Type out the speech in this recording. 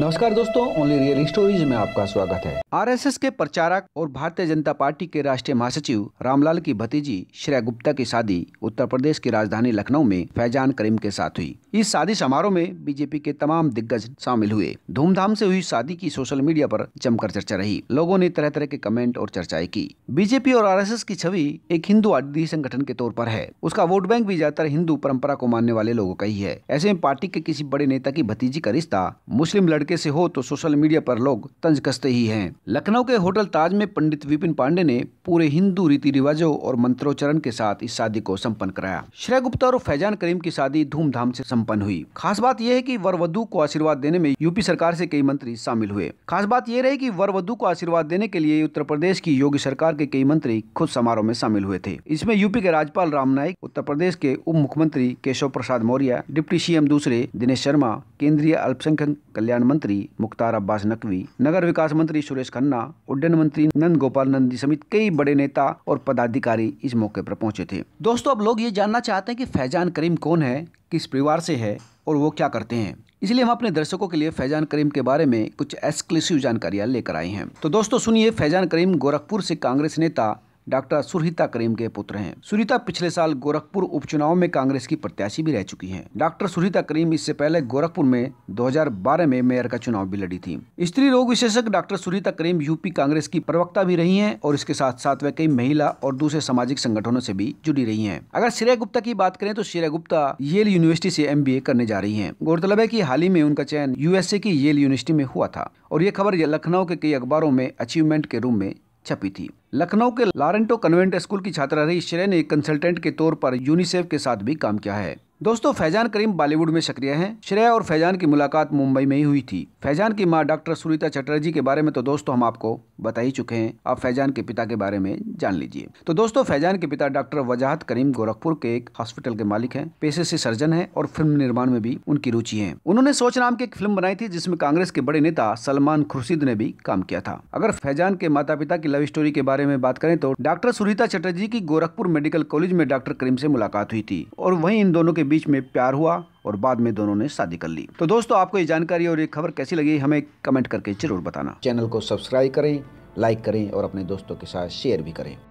नमस्कार दोस्तों only real stories में आपका स्वागत है आरएसएस के प्रचारक और भारतीय जनता पार्टी के राष्ट्रीय महासचिव रामलाल की भतीजी श्रेय गुप्ता की शादी उत्तर प्रदेश की राजधानी लखनऊ में फैजान करीम के साथ हुई इस शादी समारोह में बीजेपी के तमाम दिग्गज शामिल हुए धूमधाम से हुई शादी की सोशल मीडिया पर जमकर चर्चा रही लोगों ने तरह तरह के कमेंट और चर्चाएं की बीजेपी और आर की छवि एक हिंदू आदि संगठन के तौर पर है उसका वोट बैंक भी ज्यादातर हिंदू परंपरा को मानने वाले लोगों का ही है ऐसे में पार्टी के किसी बड़े नेता की भतीजी का रिश्ता मुस्लिम लड़के तरीके से हो तो सोशल मीडिया पर लोग तंज कसते ही हैं लखनऊ के होटल ताज में पंडित विपिन पांडे ने पूरे हिंदू रीति रिवाजों और मंत्रोच्चरण के साथ इस शादी को सम्पन्न कराया श्रेय गुप्ता और फैजान करीम की शादी धूमधाम से सम्पन्न हुई खास बात यह है की वर वधु को आशीर्वाद देने में यूपी सरकार ऐसी कई मंत्री शामिल हुए खास बात यह रही की वर वधु को आशीर्वाद देने के लिए उत्तर प्रदेश की योगी सरकार के कई मंत्री खुद समारोह में शामिल हुए थे इसमें यूपी के राज्यपाल राम नाईक उत्तर प्रदेश के उप मुख्यमंत्री केशव प्रसाद मौर्य डिप्टी सीएम दूसरे दिनेश शर्मा केंद्रीय अल्पसंख्यक कल्याण मंत्री मंत्री मुख्तार अब्बास नकवी नगर विकास मंत्री सुरेश खन्ना उड्डयन मंत्री नंद गोपाल नंदी समेत कई बड़े नेता और पदाधिकारी इस मौके पर पहुंचे थे दोस्तों अब लोग ये जानना चाहते हैं कि फैजान करीम कौन है किस परिवार से है और वो क्या करते हैं इसलिए हम अपने दर्शकों के लिए फैजान करीम के बारे में कुछ एक्सक्लूसिव जानकारियां लेकर आए हैं तो दोस्तों सुनिए फैजान करीम गोरखपुर से कांग्रेस नेता डॉक्टर सुरहिता करीम के पुत्र हैं सुरिता पिछले साल गोरखपुर उपचुनाव में कांग्रेस की प्रत्याशी भी रह चुकी हैं डॉक्टर सुरहिता करीम इससे पहले गोरखपुर में 2012 में मेयर का चुनाव भी लड़ी थी स्त्री रोग विशेषज्ञ डॉक्टर सुरिता करीम यूपी कांग्रेस की प्रवक्ता भी रही है और इसके साथ साथ वह कई महिला और दूसरे सामाजिक संगठनों से भी जुड़ी रही है अगर श्रेय गुप्ता की बात करें तो श्रेय गुप्ता येल यूनिवर्सिटी से एम करने जा रही है गौरतलब है की हाल ही में उनका चयन यूएसए की येल यूनिवर्सिटी में हुआ था और ये खबर लखनऊ के कई अखबारों में अचीवमेंट के रूम में छपी थी लखनऊ के लारेंटो कन्वेंट स्कूल की छात्रा रही श्रेय ने कंसल्टेंट के तौर पर यूनिसेफ के साथ भी काम किया है दोस्तों फैजान करीम बॉलीवुड में सक्रिय हैं श्रेया और फैजान की मुलाकात मुंबई में ही हुई थी फैजान की मां डॉक्टर सुनीता चटर्जी के बारे में तो दोस्तों हम आपको बता ही चुके हैं आप फैजान के पिता के बारे में जान लीजिए तो दोस्तों फैजान के पिता डॉक्टर वजाहत करीम गोरखपुर के एक हॉस्पिटल के मालिक है पेशे से सर्जन है और फिल्म निर्माण में भी उनकी रुचि है उन्होंने सोच नाम की एक फिल्म बनाई थी जिसमें कांग्रेस के बड़े नेता सलमान खुर्शीद ने भी काम किया था अगर फैजान के माता पिता की लव स्टोरी के बारे में बात करें तो डॉक्टर सुनीता चटर्जी की गोरखपुर मेडिकल कॉलेज में डॉक्टर करीम से मुलाकात हुई थी और वही इन दोनों के बीच में प्यार हुआ और बाद में दोनों ने शादी कर ली तो दोस्तों आपको ये जानकारी और ये खबर कैसी लगी हमें कमेंट करके जरूर बताना चैनल को सब्सक्राइब करें लाइक करें और अपने दोस्तों के साथ शेयर भी करें